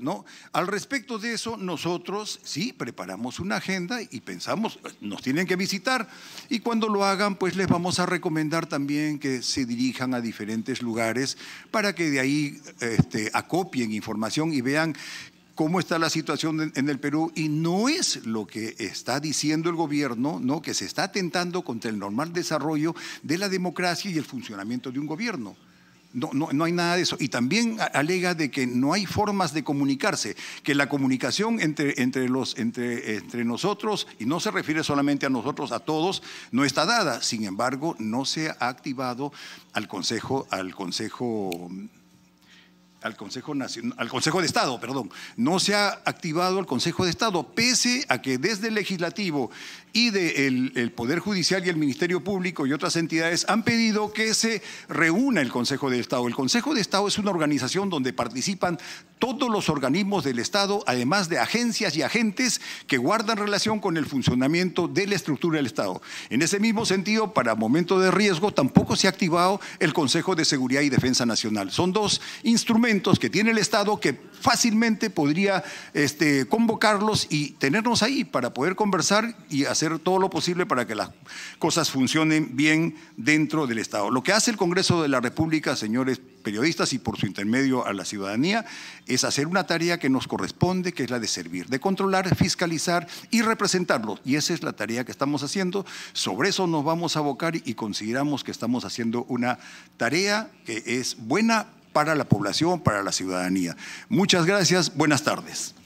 ¿no? Al respecto de eso, nosotros sí preparamos una agenda y pensamos, nos tienen que visitar y cuando lo hagan, pues les vamos a recomendar también que se dirijan a diferentes lugares para que de ahí este, acopien información y vean cómo está la situación en el Perú y no es lo que está diciendo el gobierno, ¿no? que se está atentando contra el normal desarrollo de la democracia y el funcionamiento de un gobierno. No, no, no, hay nada de eso. Y también alega de que no hay formas de comunicarse, que la comunicación entre, entre, los, entre, entre nosotros, y no se refiere solamente a nosotros, a todos, no está dada. Sin embargo, no se ha activado al Consejo, al consejo al Consejo, Nacional, al Consejo de Estado, perdón, no se ha activado el Consejo de Estado, pese a que desde el Legislativo y del el Poder Judicial y el Ministerio Público y otras entidades han pedido que se reúna el Consejo de Estado. El Consejo de Estado es una organización donde participan todos los organismos del Estado, además de agencias y agentes que guardan relación con el funcionamiento de la estructura del Estado. En ese mismo sentido, para momento de riesgo, tampoco se ha activado el Consejo de Seguridad y Defensa Nacional. Son dos instrumentos que tiene el Estado que fácilmente podría este, convocarlos y tenernos ahí para poder conversar y hacer todo lo posible para que las cosas funcionen bien dentro del Estado. Lo que hace el Congreso de la República, señores periodistas y por su intermedio a la ciudadanía, es hacer una tarea que nos corresponde, que es la de servir, de controlar, fiscalizar y representarlo. Y esa es la tarea que estamos haciendo. Sobre eso nos vamos a abocar y consideramos que estamos haciendo una tarea que es buena para la población, para la ciudadanía. Muchas gracias, buenas tardes.